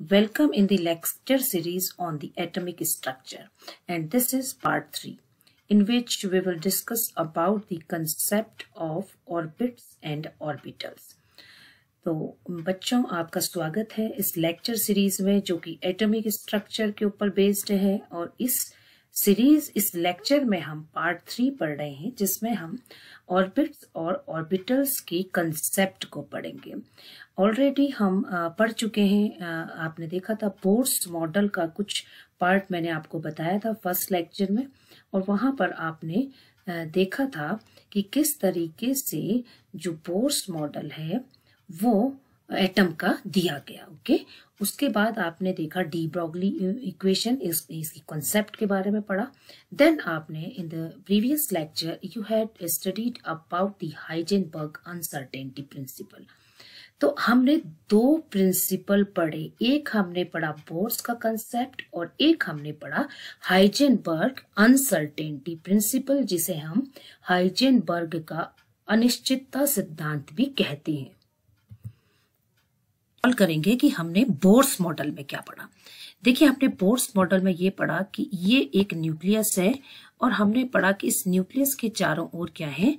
Welcome in the lecture series on the atomic structure and this is part 3 in which we will discuss about the concept of orbits and orbitals. तो बच्चों आपका स्वागत है इस lecture series में जो कि एटॉमिक स्ट्रक्चर के ऊपर बेस्ड है और इस सीरीज इस लेक्चर में हम पार्ट थ्री पढ़ रहे हैं जिसमें हम ऑर्बिट्स और ऑर्बिटल्स की कंसेप्ट को पढ़ेंगे ऑलरेडी हम पढ़ चुके हैं आपने देखा था बोर्स मॉडल का कुछ पार्ट मैंने आपको बताया था फर्स्ट लेक्चर में और वहां पर आपने देखा था कि किस तरीके से जो बोर्स मॉडल है वो एटम का दिया गया ओके उसके बाद आपने देखा डी ब्रॉगली इक्वेशन इस इसकी कॉन्सेप्ट के बारे में पढ़ा देन आपने in the previous lecture you had studied about the Heisenberg uncertainty principle तो हमने दो प्रिंसिपल पढ़े एक हमने पढ़ा बोर्स का कंसेप्ट और एक हमने पढ़ा हाइजेन बर्ग अनसर्टेनिटी प्रिंसिपल जिसे हम बर्ग का अनिश्चितता सिद्धांत भी कहते हैं रिकॉल करेंगे कि हमने बोर्स मॉडल में क्या पढ़ा देखिए हमने बोर्स मॉडल में ये पढ़ा कि ये एक न्यूक्लियस है और हमने पढ़ा कि इस न्यूक्लियस के चारों ओर क्या है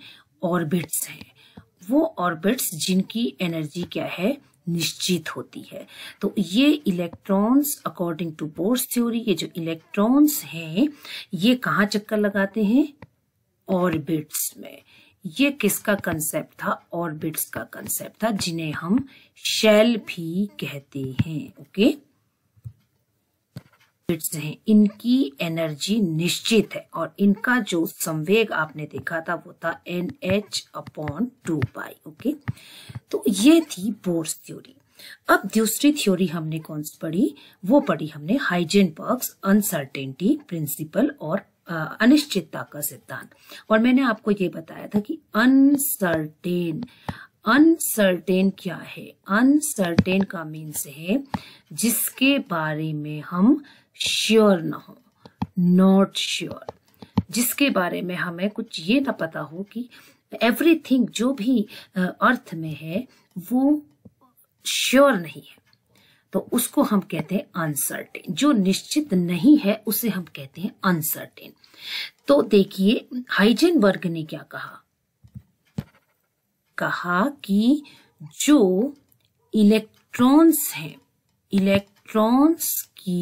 ऑर्बिट्स हैं वो ऑर्बिट्स जिनकी एनर्जी क्या है निश्चित होती है तो ये electrons according to Bohr's theory ये जो इलेक्ट्रॉन्स हैं ये कहाँ चक्कर लगाते हैं ऑर्बिट्स में ये किसका कंसेप्ट था ऑर्बिट्स का कंसेप्ट था जिन्हें हम शेल भी कहते हैं ओके हैं इनकी एनर्जी निश्चित है और इनका जो संवेग आपने देखा था वो था N H upon two pi okay तो ये थी बोर्स थ्योरी अब दूसरी थ्योरी हमने कौन सी पढ़ी वो पढ़ी हमने हाइजेन पर्क अनसर्टेनिटी प्रिंसिपल और अनिश्चितता का सिद्धांत और मैंने आपको ये बताया था कि अनसर्टेन अनसर्टेन क्या है अनसर्टेन का मीन्स है जिसके बारे में हम श्योर ना हो नॉट श्योर जिसके बारे में हमें कुछ ये ना पता हो कि एवरीथिंग जो भी अर्थ में है वो श्योर नहीं है तो उसको हम कहते हैं अनसर्टेन जो निश्चित नहीं है उसे हम कहते हैं अनसर्टेन तो देखिए वर्ग ने क्या कहा कहा कि जो इलेक्ट्रॉन्स हैं इलेक्ट्रॉन्स की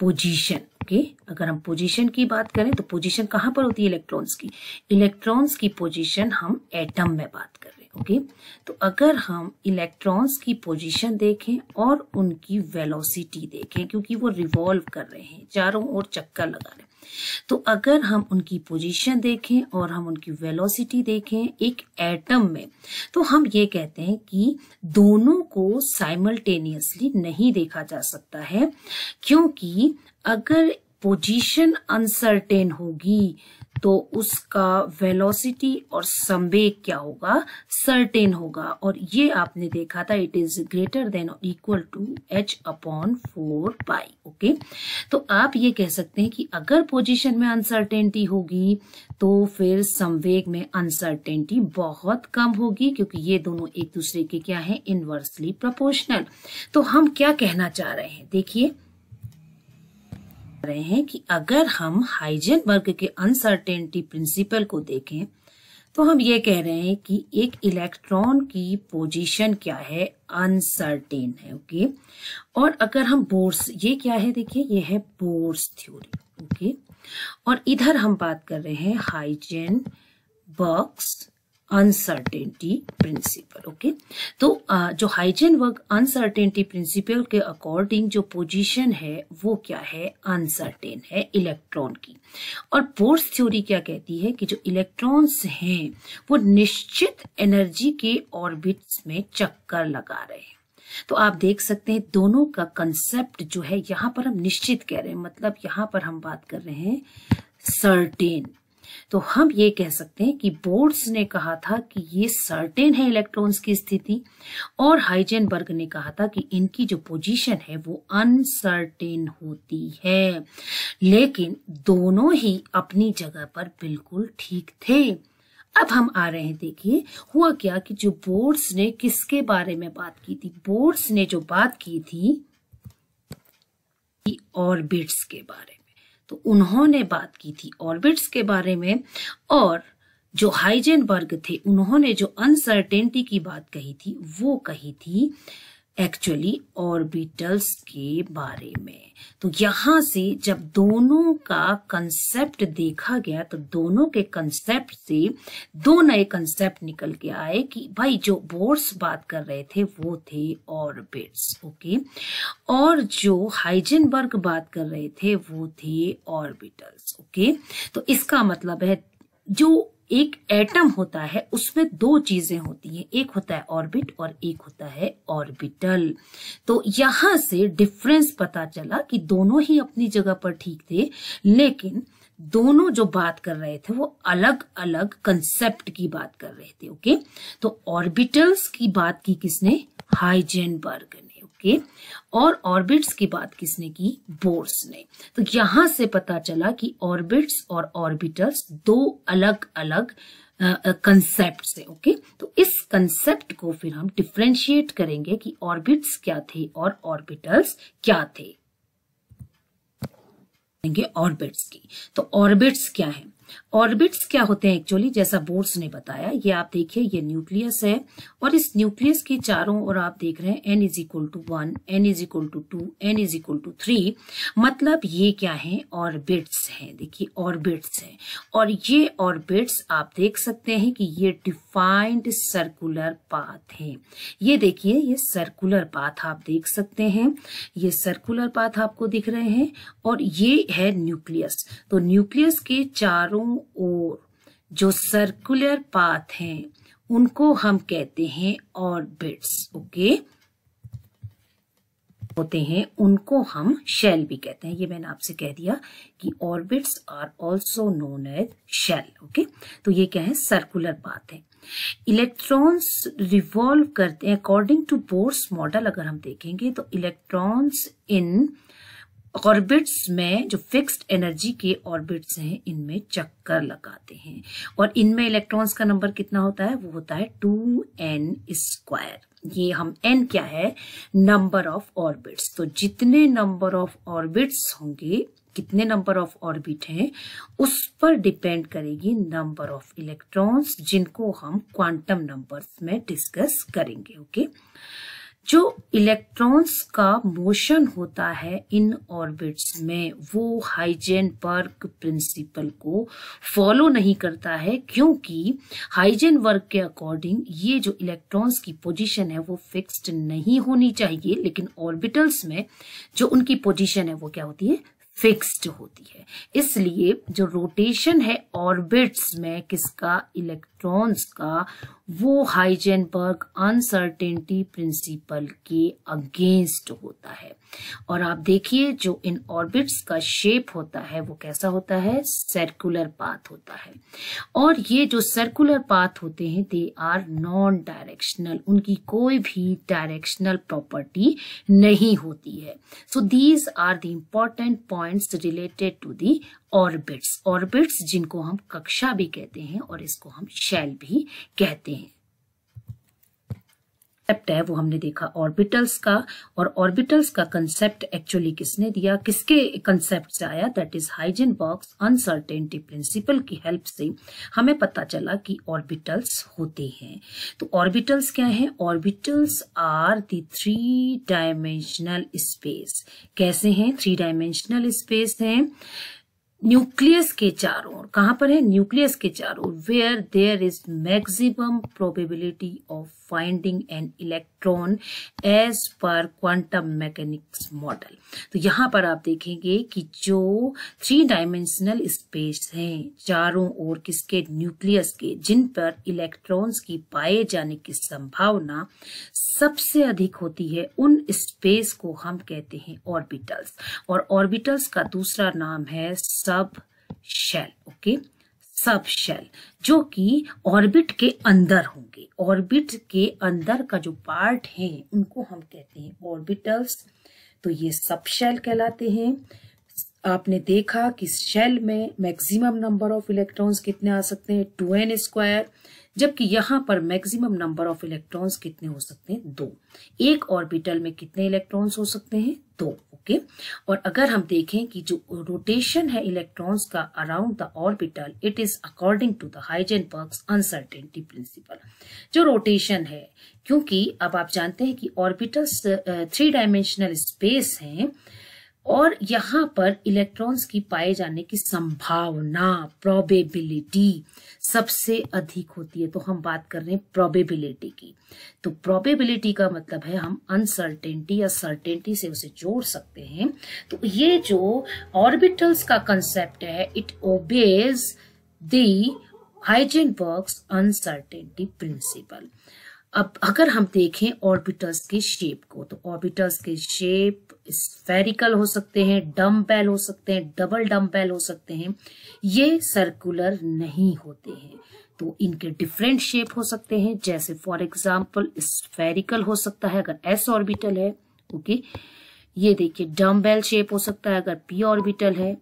पोजीशन ओके अगर हम पोजीशन की बात करें तो पोजीशन कहां पर होती है इलेक्ट्रॉन्स की इलेक्ट्रॉन्स की पोजीशन हम एटम में बात करें ओके तो अगर हम इलेक्ट्रॉन्स की पोजीशन देखें और उनकी वेलोसिटी देखें क्योंकि वो रिवॉल्व कर रहे हैं चारों ओर चक्कर लगा रहे हैं तो अगर हम उनकी पोजीशन देखें और हम उनकी वेलोसिटी देखें एक एटम में तो हम ये कहते हैं कि दोनों को साइमल्टेनियसली नहीं देखा जा सकता है क्योंकि अगर पोजीशन अनसर्टेन होगी तो उसका वेलोसिटी और संवेग क्या होगा सर्टेन होगा और ये आपने देखा था इट इज ग्रेटर देन और equal to H upon four pi okay तो आप ये कह सकते हैं कि अगर पोजीशन में अनसर्टेनिटी होगी तो फिर संवेग में अनसर्टेनिटी बहुत कम होगी क्योंकि ये दोनों एक दूसरे के क्या है इनवर्सली प्रोपोर्शनल तो हम क्या कहना चाह रहे हैं देखिए रहे हैं कि अगर हम वर्ग के अनसर्टेनिटी प्रिंसिपल को देखें तो हम ये कह रहे हैं कि एक इलेक्ट्रॉन की पोजीशन क्या है अनसर्टेन है ओके और अगर हम बोर्स ये क्या है देखिए ये है बोर्स थ्योरी ओके और इधर हम बात कर रहे हैं Heisenberg's uncertainty principle okay तो आ, जो हाइजन वर्क अनसर्टेनिटी प्रिंसिपल के अकॉर्डिंग जो पोजीशन है वो क्या है अनसर्टेन है इलेक्ट्रॉन की और पोर्स थ्योरी क्या कहती है कि जो इलेक्ट्रॉन्स हैं वो निश्चित एनर्जी के ऑर्बिट्स में चक्कर लगा रहे हैं तो आप देख सकते हैं दोनों का कंसेप्ट जो है यहां पर हम निश्चित कह रहे हैं मतलब यहाँ पर हम बात कर रहे हैं सर्टेन तो हम ये कह सकते हैं कि बोर्ड्स ने कहा था कि ये सर्टेन है इलेक्ट्रॉन्स की स्थिति और हाइजेन ने कहा था कि इनकी जो पोजीशन है वो अनसर्टेन होती है लेकिन दोनों ही अपनी जगह पर बिल्कुल ठीक थे अब हम आ रहे हैं देखिए हुआ क्या कि जो बोर्ड्स ने किसके बारे में बात की थी बोर्ड्स ने जो बात की थी ऑर्बिट्स के बारे में तो उन्होंने बात की थी ऑर्बिट्स के बारे में और जो हाइजेनबर्ग थे उन्होंने जो अनसर्टेनिटी की बात कही थी वो कही थी एक्चुअली ऑर्बिटल्स के बारे में तो यहां से जब दोनों का कंसेप्ट देखा गया तो दोनों के कंसेप्ट से दो नए कंसेप्ट निकल के आए कि भाई जो बोर्ड्स बात कर रहे थे वो थे ऑर्बिट्स ओके और जो हाइजेनबर्ग बात कर रहे थे वो थे ऑर्बिटल्स ओके तो इसका मतलब है जो एक एटम होता है उसमें दो चीजें होती हैं एक होता है ऑर्बिट और एक होता है ऑर्बिटल तो यहां से डिफरेंस पता चला कि दोनों ही अपनी जगह पर ठीक थे लेकिन दोनों जो बात कर रहे थे वो अलग अलग कंसेप्ट की बात कर रहे थे ओके तो ऑर्बिटल्स की बात की किसने हाइजेनबर्ग ने के और ऑर्बिट्स की बात किसने की बोर्स ने तो यहां से पता चला कि ऑर्बिट्स और ऑर्बिटर्स दो अलग अलग कंसेप्ट से ओके तो इस कंसेप्ट को फिर हम डिफ्रेंशिएट करेंगे कि ऑर्बिट्स क्या थे और ऑर्बिटल्स क्या थे ऑर्बिट्स की तो ऑर्बिट्स क्या है ऑर्बिट्स क्या होते हैं एक्चुअली जैसा बोर्ड्स ने बताया ये आप देखिए ये न्यूक्लियस है और इस न्यूक्लियस के चारों ओर आप देख रहे हैं N is equal to one N is equal to two N is equal to three मतलब ये क्या है ऑर्बिट्स हैं देखिए ऑर्बिट्स हैं और ये ऑर्बिट्स आप देख सकते हैं कि ये डिफाइंड सर्कुलर पाथ है ये देखिए ये सर्कुलर पाथ आप देख सकते हैं ये सर्कुलर पाथ आपको दिख रहे हैं और ये है न्यूक्लियस तो न्यूक्लियस के चारों चारों ओर जो सर्कुलर पाथ हैं उनको हम कहते हैं ऑर्बिट्स ओके होते हैं उनको हम शेल भी कहते हैं ये मैंने आपसे कह दिया कि orbits are also known as shell okay तो ये क्या है सर्कुलर पाथ है इलेक्ट्रॉन्स रिवॉल्व करते हैं अकॉर्डिंग टू बोर्स मॉडल अगर हम देखेंगे तो इलेक्ट्रॉन्स इन ऑर्बिट्स में जो फिक्स्ड एनर्जी के ऑर्बिट्स हैं इनमें चक्कर लगाते हैं और इनमें इलेक्ट्रॉन्स का नंबर कितना होता है वो होता है टू एन स्क्वायर ये हम एन क्या है नंबर ऑफ ऑर्बिट्स तो जितने नंबर ऑफ ऑर्बिट्स होंगे कितने नंबर ऑफ ऑर्बिट हैं उस पर डिपेंड करेगी नंबर ऑफ इलेक्ट्रॉन्स जिनको हम क्वांटम नंबर्स में डिस्कस करेंगे ओके okay? जो इलेक्ट्रॉन्स का मोशन होता है इन ऑर्बिट्स में वो हाइजेन वर्क प्रिंसिपल को फॉलो नहीं करता है क्योंकि हाइजेन वर्क के अकॉर्डिंग ये जो इलेक्ट्रॉन्स की पोजीशन है वो फिक्स्ड नहीं होनी चाहिए लेकिन ऑर्बिटल्स में जो उनकी पोजीशन है वो क्या होती है फिक्स्ड होती है इसलिए जो रोटेशन है ऑर्बिट्स में किसका इलेक्ट्रॉन इलेक्ट्रॉन्स का वो हाइजेनबर्ग अनसर्टेनिटी प्रिंसिपल के अगेंस्ट होता है और आप देखिए जो इन ऑर्बिट्स का शेप होता है वो कैसा होता है सर्कुलर पाथ होता है और ये जो सर्कुलर पाथ होते हैं दे आर नॉन डायरेक्शनल उनकी कोई भी डायरेक्शनल प्रॉपर्टी नहीं होती है so these are the important points related to the orbits orbits जिनको हम कक्षा भी कहते हैं और इसको हम शैल भी कहते हैं कंसेप्ट है वो हमने देखा ऑर्बिटल्स का और ऑर्बिटल्स का कंसेप्ट एक्चुअली किसने दिया किसके कंसेप्ट से आया that is Heisenberg uncertainty principle की हेल्प से हमें पता चला कि ऑर्बिटल्स होते हैं तो ऑर्बिटल्स क्या है orbitals are three three dimensional space कैसे हैं थ्री डायमेंशनल स्पेस हैं न्यूक्लियस के चारों ओर कहां पर है न्यूक्लियस के चारों where there is maximum probability of finding an electron as per quantum mechanics model तो यहाँ पर आप देखेंगे कि जो थ्री डायमेंशनल स्पेस हैं चारों ओर किसके न्यूक्लियस के जिन पर इलेक्ट्रॉन्स की पाए जाने की संभावना सबसे अधिक होती है उन स्पेस को हम कहते हैं ऑर्बिटल्स और ऑर्बिटल्स का दूसरा नाम है sub shell okay okay? Sub shell जो कि ऑर्बिट के अंदर होंगे ऑर्बिट के अंदर का जो पार्ट है उनको हम कहते हैं ऑर्बिटल्स तो ये सब शेल कहलाते हैं आपने देखा कि शेल में मैक्सिमम नंबर ऑफ इलेक्ट्रॉन्स कितने आ सकते हैं टू एन स्क्वायर जबकि यहाँ पर मैक्सिमम नंबर ऑफ इलेक्ट्रॉन्स कितने हो सकते हैं दो एक ऑर्बिटल में कितने इलेक्ट्रॉन्स हो सकते हैं दो ओके और अगर हम देखें कि जो रोटेशन है इलेक्ट्रॉन्स का around the orbital it is according to the वर्क अनसर्टेनिटी प्रिंसिपल जो रोटेशन है क्योंकि अब आप जानते हैं कि ऑर्बिटल्स थ्री डायमेंशनल स्पेस हैं और यहाँ पर इलेक्ट्रॉन्स की पाए जाने की संभावना प्रोबेबिलिटी सबसे अधिक होती है तो हम बात कर रहे हैं प्रोबेबिलिटी की तो प्रोबेबिलिटी का मतलब है हम अनसर्टेनिटी या सर्टेनिटी से उसे जोड़ सकते हैं तो ये जो ऑर्बिटल्स का कंसेप्ट है इट ओबेज दी वर्क अनसर्टेनिटी प्रिंसिपल अब अगर हम देखें ऑर्बिटल्स के शेप को तो ऑर्बिटल्स के शेप स्फेरिकल हो सकते हैं डम बेल हो सकते हैं डबल डम बेल हो सकते हैं ये सर्कुलर नहीं होते हैं तो इनके डिफरेंट शेप हो सकते हैं जैसे फॉर एग्जाम्पल स्फेरिकल हो सकता है अगर एस ऑर्बिटल है ओके ये देखिए डम शेप हो सकता है अगर पी ऑर्बिटल है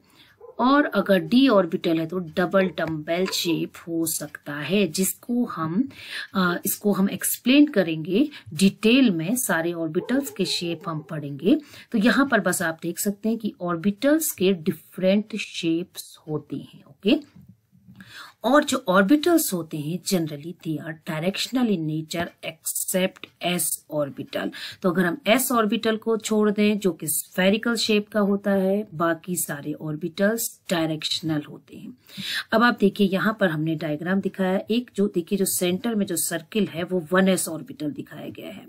और अगर डी ऑर्बिटल है तो डबल डम्बेल शेप हो सकता है जिसको हम आ, इसको हम एक्सप्लेन करेंगे डिटेल में सारे ऑर्बिटल्स के शेप हम पढ़ेंगे तो यहाँ पर बस आप देख सकते हैं कि ऑर्बिटल्स के डिफरेंट शेप्स होते हैं ओके और जो ऑर्बिटल्स होते हैं generally they are directional in nature ex except S orbital तो अगर हम एस ऑर्बिटल को छोड़ दें जो कि स्फेरिकल शेप का होता है बाकी सारे ऑर्बिटल्स डायरेक्शनल होते हैं अब आप देखिए यहाँ पर हमने डायग्राम दिखाया एक जो देखिए जो सेंटर में जो सर्किल है वो वन एस ऑर्बिटल दिखाया गया है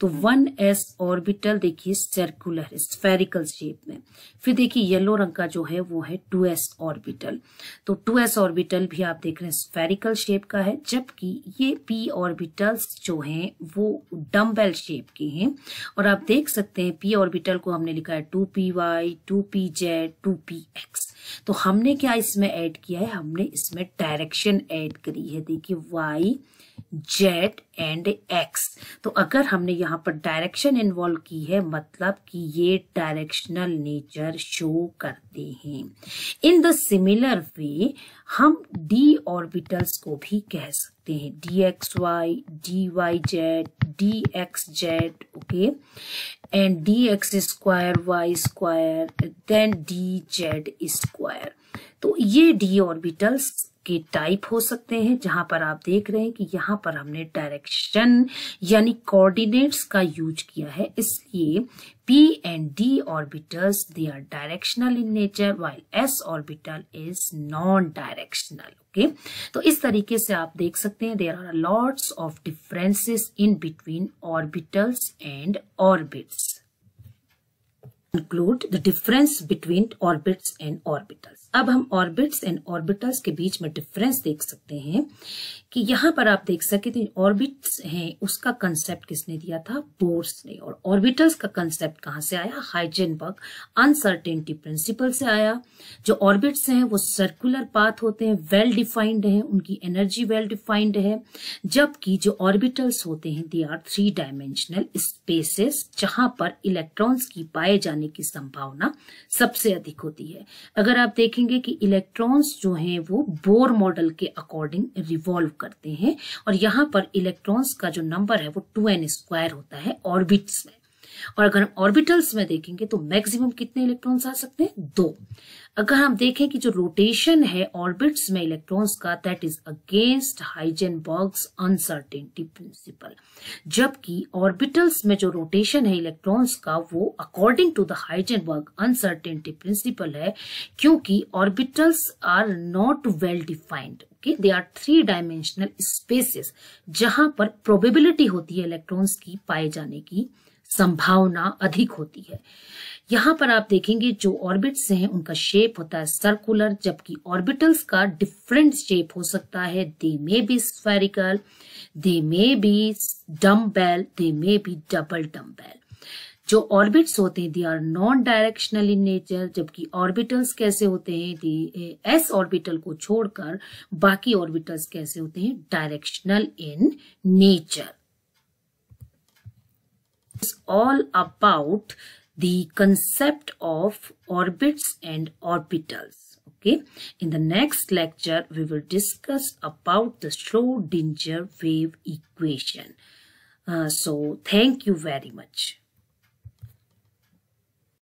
तो वन एस ऑर्बिटल देखिए सर्कुलर स्फेरिकल शेप में फिर देखिए येलो रंग का जो है वो है टू एस ऑर्बिटल तो टू एस ऑर्बिटल भी आप देख रहे हैं स्फेरिकल शेप का है जबकि ये पी ऑर्बिटल्स जो हैं वो डम्बेल शेप के हैं और आप देख सकते हैं पी ऑर्बिटल को हमने लिखा है two P Y two P Z two P X तो हमने क्या इसमें ऐड किया है हमने इसमें डायरेक्शन ऐड करी है देखिए वाई जेड एंड एक्स तो अगर हमने यहाँ पर डायरेक्शन इन्वॉल्व की है मतलब कि ये डायरेक्शनल नेचर शो करते हैं इन द सिमिलर वे हम डी ऑर्बिटल्स को भी कह सकते हैं D X Y D Y Z D X Z okay and D X square Y square then D Z square तो ये डी ऑर्बिटल्स के टाइप हो सकते हैं जहां पर आप देख रहे हैं कि यहां पर हमने डायरेक्शन यानी कोऑर्डिनेट्स का यूज किया है इसलिए p and d orbitals they are directional in nature while s orbital is non directional okay तो इस तरीके से आप देख सकते हैं there are lots of differences in between orbitals and orbits include the difference between orbits and orbitals अब हम ऑर्बिट्स एंड ऑर्बिटल्स के बीच में डिफरेंस देख सकते हैं कि यहाँ पर आप देख सकते थे ऑर्बिट्स हैं उसका कंसेप्ट किसने दिया था बोर्स ने और ऑर्बिटल्स का कंसेप्ट कहाँ से आया हाइजेनबर्ग अनसर्टेनिटी प्रिंसिपल से आया जो ऑर्बिट्स हैं वो सर्कुलर पाथ होते हैं वेल डिफाइंड हैं उनकी एनर्जी वेल डिफाइंड है जबकि जो ऑर्बिटल्स होते हैं they are three dimensional spaces जहां पर इलेक्ट्रॉन्स की पाए जाने की संभावना सबसे अधिक होती है अगर आप देखेंगे देखेंगे कि इलेक्ट्रॉन्स जो हैं वो बोर मॉडल के अकॉर्डिंग रिवॉल्व करते हैं और यहाँ पर इलेक्ट्रॉन्स का जो नंबर है वो टू एन स्क्वायर होता है ऑर्बिट्स में और अगर हम ऑर्बिटल्स में देखेंगे तो मैक्सिमम कितने इलेक्ट्रॉन्स आ सकते हैं दो अगर हम देखें कि जो रोटेशन है ऑर्बिट्स में इलेक्ट्रॉन्स का that is against Heisenberg uncertainty principle जबकि ऑर्बिटल्स में जो रोटेशन है इलेक्ट्रॉन्स का वो according to the Heisenberg uncertainty principle है क्योंकि orbitals are not well defined okay they are three dimensional spaces जहां पर प्रोबेबिलिटी होती है इलेक्ट्रॉन्स की पाए जाने की संभावना अधिक होती है यहाँ पर आप देखेंगे जो ऑर्बिट्स हैं उनका शेप होता है सर्कुलर जबकि ऑर्बिटल्स का डिफरेंट शेप हो सकता है they may be spherical they may be dumbbell they may be double dumbbell जो ऑर्बिट्स होते हैं they are non directional in nature जबकि ऑर्बिटल्स कैसे होते हैं दी एस ऑर्बिटल को छोड़कर बाकी ऑर्बिटल्स कैसे होते हैं directional in nature is all about the concept of orbits and orbitals. Okay, in the next lecture, we will discuss about the Schrodinger wave equation. Uh, so, thank you very much.